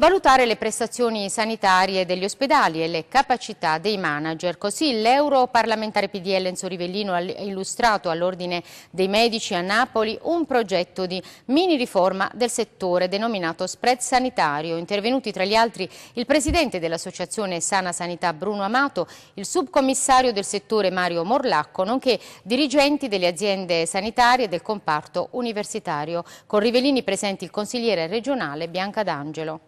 valutare le prestazioni sanitarie degli ospedali e le capacità dei manager. Così l'europarlamentare PDL Enzo Rivellino ha illustrato all'Ordine dei Medici a Napoli un progetto di mini riforma del settore denominato spread sanitario. Intervenuti tra gli altri il presidente dell'associazione Sana Sanità Bruno Amato, il subcommissario del settore Mario Morlacco, nonché dirigenti delle aziende sanitarie del comparto universitario. Con Rivellini presenti il consigliere regionale Bianca D'Angelo.